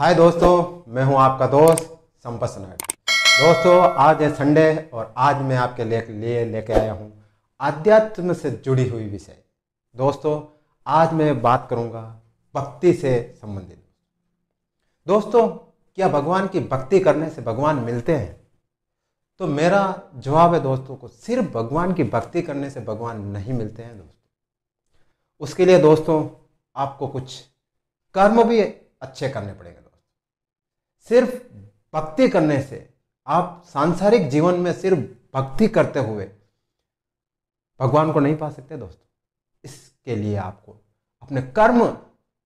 हाय दोस्तों मैं हूं आपका दोस्त संपत सनाट दोस्तों आज है संडे और आज मैं आपके ले लेके आया हूं आध्यात्म से जुड़ी हुई विषय दोस्तों आज मैं बात करूंगा भक्ति से संबंधित दोस्तों क्या भगवान की भक्ति करने से भगवान मिलते हैं तो मेरा जवाब है दोस्तों को सिर्फ भगवान की भक्ति करने से भगवान नहीं मिलते हैं दोस्तों उसके लिए दोस्तों आपको कुछ कर्म भी अच्छे करने पड़ेगा सिर्फ भक्ति करने से आप सांसारिक जीवन में सिर्फ भक्ति करते हुए भगवान को नहीं पा सकते दोस्तों इसके लिए आपको अपने कर्म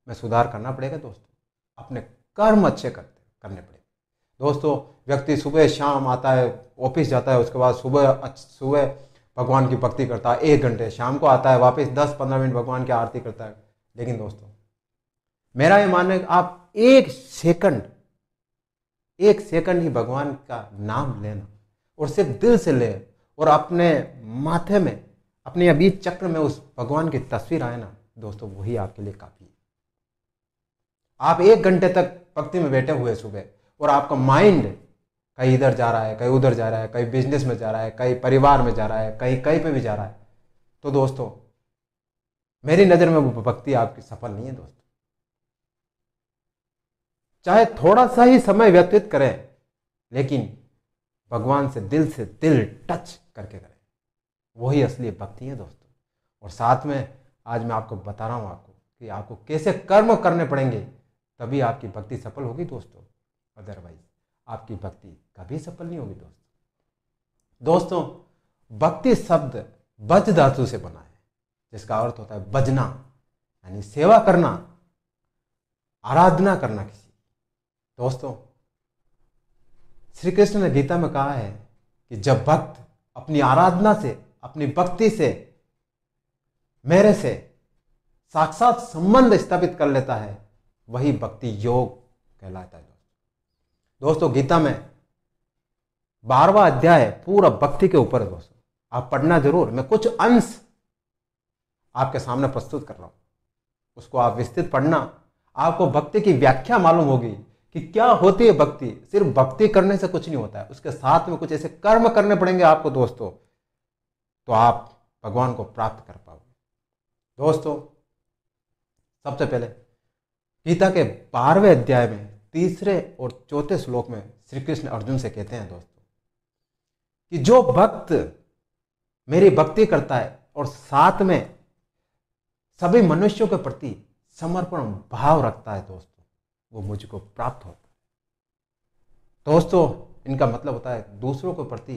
में सुधार करना पड़ेगा दोस्तों अपने कर्म अच्छे करते करने पड़ेंगे दोस्तों व्यक्ति सुबह शाम आता है ऑफिस जाता है उसके बाद सुबह सुबह भगवान की भक्ति करता है एक घंटे शाम को आता है वापस दस पंद्रह मिनट भगवान की आरती करता है लेकिन दोस्तों मेरा ये मानना है आप एक सेकंड एक सेकंड ही भगवान का नाम लेना और सिर्फ दिल से ले और अपने माथे में अपने अभी चक्र में उस भगवान की तस्वीर आए ना दोस्तों वही आपके लिए काफ़ी है आप एक घंटे तक भक्ति में बैठे हुए सुबह और आपका माइंड कहीं इधर जा रहा है कहीं उधर जा रहा है कहीं बिजनेस में जा रहा है कहीं परिवार में जा रहा है कहीं कहीं पे भी जा रहा है तो दोस्तों मेरी नज़र में वो भक्ति आपकी सफल नहीं है दोस्तों चाहे थोड़ा सा ही समय व्यतीत करें लेकिन भगवान से दिल से दिल टच करके करें वही असली भक्ति है दोस्तों और साथ में आज मैं आपको बता रहा हूँ आपको कि आपको कैसे कर्म करने पड़ेंगे तभी आपकी भक्ति सफल होगी दोस्तों अदरवाइज आपकी भक्ति कभी सफल नहीं होगी दोस्तों दोस्तों भक्ति शब्द बज धातु से बना है जिसका अर्थ होता है बजना यानी सेवा करना आराधना करना किसी दोस्तों श्री कृष्ण ने गीता में कहा है कि जब भक्त अपनी आराधना से अपनी भक्ति से मेरे से साक्षात संबंध स्थापित कर लेता है वही भक्ति योग कहलाता है दोस्तों गीता में बारवा अध्याय पूरा भक्ति के ऊपर है दोस्तों आप पढ़ना जरूर मैं कुछ अंश आपके सामने प्रस्तुत कर रहा हूं उसको आप विस्तृत पढ़ना आपको भक्ति की व्याख्या मालूम होगी कि क्या होती है भक्ति सिर्फ भक्ति करने से कुछ नहीं होता है उसके साथ में कुछ ऐसे कर्म करने पड़ेंगे आपको दोस्तों तो आप भगवान को प्राप्त कर पाओगे दोस्तों सबसे पहले गीता के बारहवें अध्याय में तीसरे और चौथे श्लोक में श्री कृष्ण अर्जुन से कहते हैं दोस्तों कि जो भक्त मेरी भक्ति करता है और साथ में सभी मनुष्यों के प्रति समर्पण भाव रखता है दोस्तों वो मुझको प्राप्त होता है दोस्तों इनका मतलब होता है दूसरों के प्रति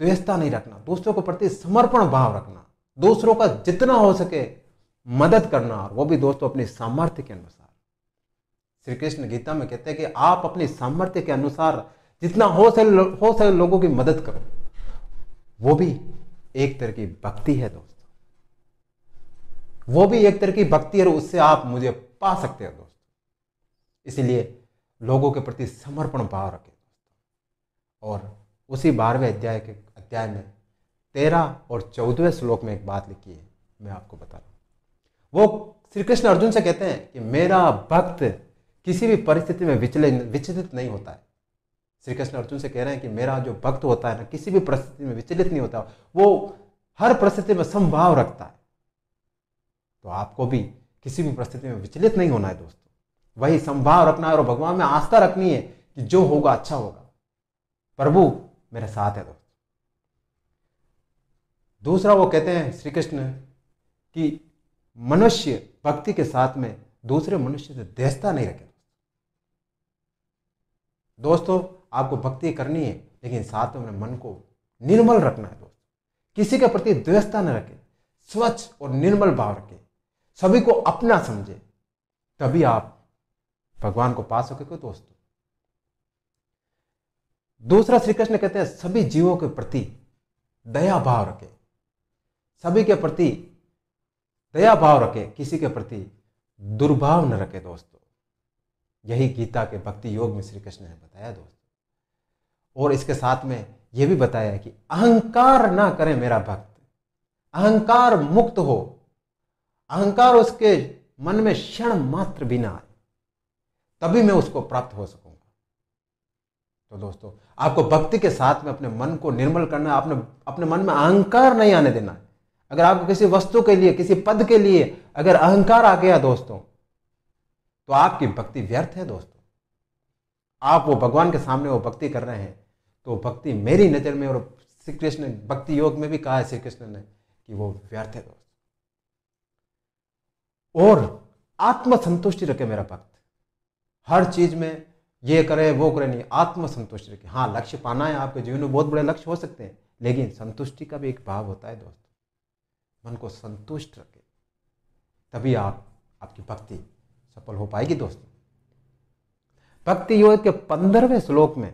द्वेषता नहीं रखना दूसरों के प्रति समर्पण भाव रखना दूसरों का जितना हो सके मदद करना और वो भी दोस्तों अपने सामर्थ्य के अनुसार श्री कृष्ण गीता में कहते हैं कि आप अपने सामर्थ्य के अनुसार जितना हो सके हो सके लोगों की मदद करो वो भी एक तरह की भक्ति है दोस्तों वो भी एक तरह की भक्ति है और उससे आप मुझे पा सकते हो दोस्तों इसलिए लोगों के प्रति समर्पण भाव रखें और उसी बारहवें अध्याय के अध्याय में तेरह और चौदहवें श्लोक में एक बात लिखी है मैं आपको बता रहा हूँ वो श्री कृष्ण अर्जुन से कहते हैं कि मेरा भक्त किसी भी परिस्थिति में विचलित विचलित नहीं होता है श्री कृष्ण अर्जुन से कह रहे हैं कि मेरा जो भक्त होता है ना किसी भी परिस्थिति में विचलित नहीं होता वो हर परिस्थिति में संभाव रखता है तो आपको भी किसी भी परिस्थिति में विचलित नहीं होना है दोस्तों वही संभाव रखना है और भगवान में आस्था रखनी है कि जो होगा अच्छा होगा प्रभु मेरे साथ है दोस्त दूसरा वो कहते हैं श्री कृष्ण कि मनुष्य भक्ति के साथ में दूसरे मनुष्य से देशता नहीं रखे दोस्तों आपको भक्ति करनी है लेकिन साथ में मन को निर्मल रखना है दोस्त किसी के प्रति द्वेषता न रखे स्वच्छ और निर्मल भाव रखे सभी को अपना समझे तभी आप भगवान को पा सके दोस्तों दूसरा श्री कृष्ण कहते हैं सभी जीवों के प्रति दया भाव रखे सभी के प्रति दया भाव रखे किसी के प्रति दुर्भाव न रखे दोस्तों यही गीता के भक्ति योग में श्री कृष्ण ने बताया दोस्तों और इसके साथ में यह भी बताया कि अहंकार ना करे मेरा भक्त अहंकार मुक्त हो अहंकार उसके मन में क्षण मात्र भी ना आए तभी मैं उसको प्राप्त हो सकूंगा तो दोस्तों आपको भक्ति के साथ में अपने मन को निर्मल करना आपने अपने मन में अहंकार नहीं आने देना है अगर आपको किसी वस्तु के लिए किसी पद के लिए अगर अहंकार आ गया दोस्तों तो आपकी भक्ति व्यर्थ है दोस्तों आप वो भगवान के सामने वो भक्ति कर रहे हैं तो भक्ति मेरी नज़र में और श्री कृष्ण भक्ति योग में भी कहा है श्री कृष्ण ने कि वो व्यर्थ है दोस्तों और आत्मसंतुष्टि रखे मेरा भक्त हर चीज़ में ये करें वो करें नहीं आत्मसंतुष्ट रखें हाँ लक्ष्य पाना है आपके जीवन में बहुत बड़े लक्ष्य हो सकते हैं लेकिन संतुष्टि का भी एक भाव होता है दोस्तों मन को संतुष्ट रखें तभी आप आपकी भक्ति सफल हो पाएगी दोस्तों भक्ति योग के पंद्रहवें श्लोक में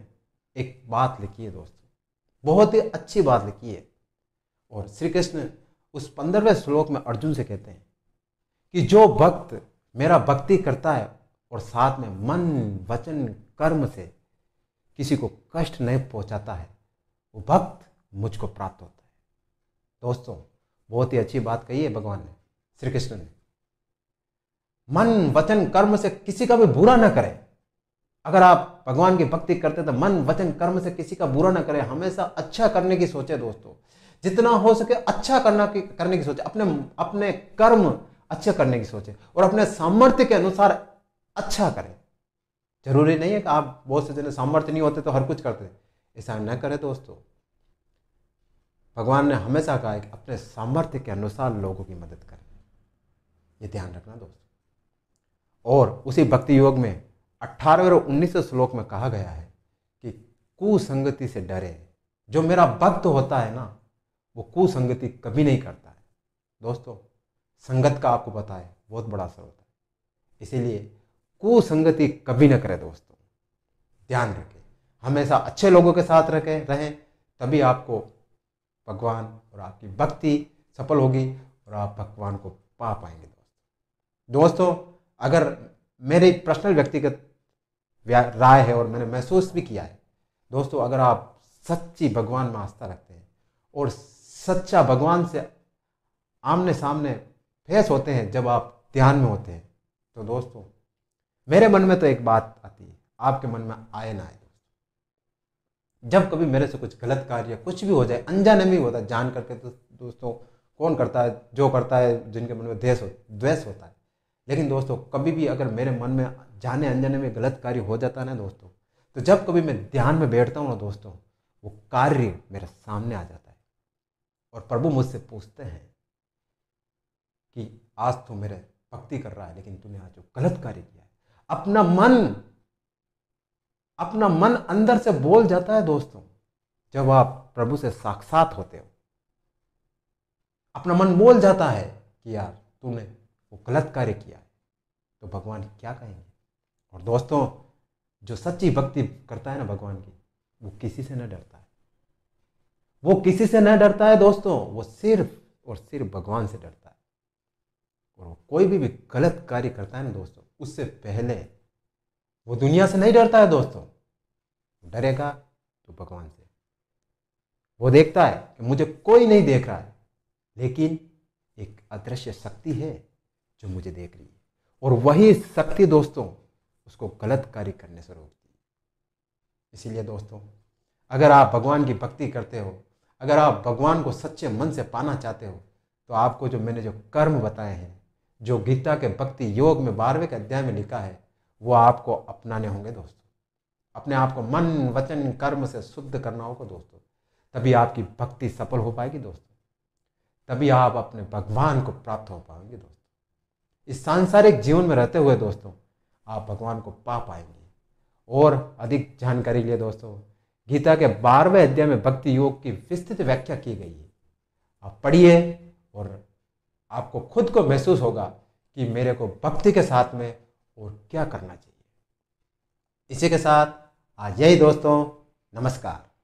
एक बात लिखी है दोस्तों बहुत ही अच्छी बात लिखी है और श्री कृष्ण उस पंद्रहवें श्लोक में अर्जुन से कहते हैं कि जो भक्त मेरा भक्ति करता है और साथ में मन वचन कर्म से किसी को कष्ट नहीं पहुंचाता है वो भक्त मुझको प्राप्त होता है दोस्तों बहुत ही अच्छी बात कही है भगवान ने श्री कृष्ण ने मन वचन कर्म से किसी का भी बुरा ना करें अगर आप भगवान की भक्ति करते तो मन वचन कर्म से किसी का बुरा ना करें हमेशा अच्छा करने की सोचे दोस्तों जितना हो सके अच्छा करना की करने की सोचे अपने अपने कर्म अच्छे करने की सोचे और अपने सामर्थ्य के अनुसार अच्छा करें जरूरी नहीं है कि आप बहुत से जन सामर्थ्य नहीं होते तो हर कुछ करते ऐसा न करें दोस्तों भगवान ने हमेशा कहा है कि अपने सामर्थ्य के अनुसार लोगों की मदद करें ये ध्यान रखना दोस्तों और उसी भक्ति योग में अट्ठारहवें और उन्नीसवें श्लोक में कहा गया है कि कुसंगति से डरे जो मेरा भक्त होता है ना वो कुसंगति कभी नहीं करता है दोस्तों संगत का आपको पता है बहुत बड़ा असर होता है इसीलिए कुसंगति कभी ना करें दोस्तों ध्यान रखें हमेशा अच्छे लोगों के साथ रखें रहें तभी आपको भगवान और आपकी भक्ति सफल होगी और आप भगवान को पा पाएंगे दोस्तों दोस्तों अगर मेरे पर्सनल व्यक्तिगत राय है और मैंने महसूस भी किया है दोस्तों अगर आप सच्ची भगवान में आस्था रखते हैं और सच्चा भगवान से आमने सामने फेस होते हैं जब आप ध्यान में होते हैं तो दोस्तों मेरे मन में तो एक बात आती है आपके मन में आए ना आए जब कभी मेरे से कुछ गलत कार्य कुछ भी हो जाए अनजाने में होता है जान करके तो दोस्तों कौन करता है जो करता है जिनके मन में द्वेष हो द्वेष होता है लेकिन दोस्तों कभी भी अगर मेरे मन में जाने अनजाने में गलत कार्य हो जाता है ना दोस्तों तो जब कभी मैं ध्यान में बैठता हूँ ना दोस्तों वो कार्य मेरे सामने आ जाता है और प्रभु मुझसे पूछते हैं कि आज तो मेरे भक्ति कर रहा है लेकिन तूने आज जो गलत कार्य किया अपना मन अपना मन अंदर से बोल जाता है दोस्तों जब आप प्रभु से साक्षात होते हो अपना मन बोल जाता है कि यार तूने वो गलत कार्य किया है तो भगवान क्या कहेंगे और दोस्तों जो सच्ची भक्ति करता है ना भगवान की वो किसी से ना डरता है वो किसी से ना डरता है दोस्तों वो सिर्फ और सिर्फ भगवान से डरता है और वो कोई भी, भी गलत कार्य करता है ना दोस्तों उससे पहले वो दुनिया से नहीं डरता है दोस्तों डरेगा तो भगवान से वो देखता है कि मुझे कोई नहीं देख रहा है लेकिन एक अदृश्य शक्ति है जो मुझे देख रही है और वही शक्ति दोस्तों उसको गलत कार्य करने से रोकती है इसीलिए दोस्तों अगर आप भगवान की भक्ति करते हो अगर आप भगवान को सच्चे मन से पाना चाहते हो तो आपको जो मैंने जो कर्म बताए हैं जो गीता के भक्ति योग में बारहवें के अध्याय में लिखा है वो आपको अपनाने होंगे दोस्तों अपने आप को मन वचन कर्म से शुद्ध करना होगा दोस्तों तभी आपकी भक्ति सफल हो पाएगी दोस्तों तभी आप अपने भगवान को प्राप्त हो पाएंगे दोस्तों इस सांसारिक जीवन में रहते हुए दोस्तों आप भगवान को पा पाएंगे और अधिक जानकारी लिए दोस्तों गीता के बारहवें अध्याय में भक्ति योग की विस्तृत व्याख्या की गई है आप पढ़िए और आपको खुद को महसूस होगा कि मेरे को भक्ति के साथ में और क्या करना चाहिए इसी के साथ आज यही दोस्तों नमस्कार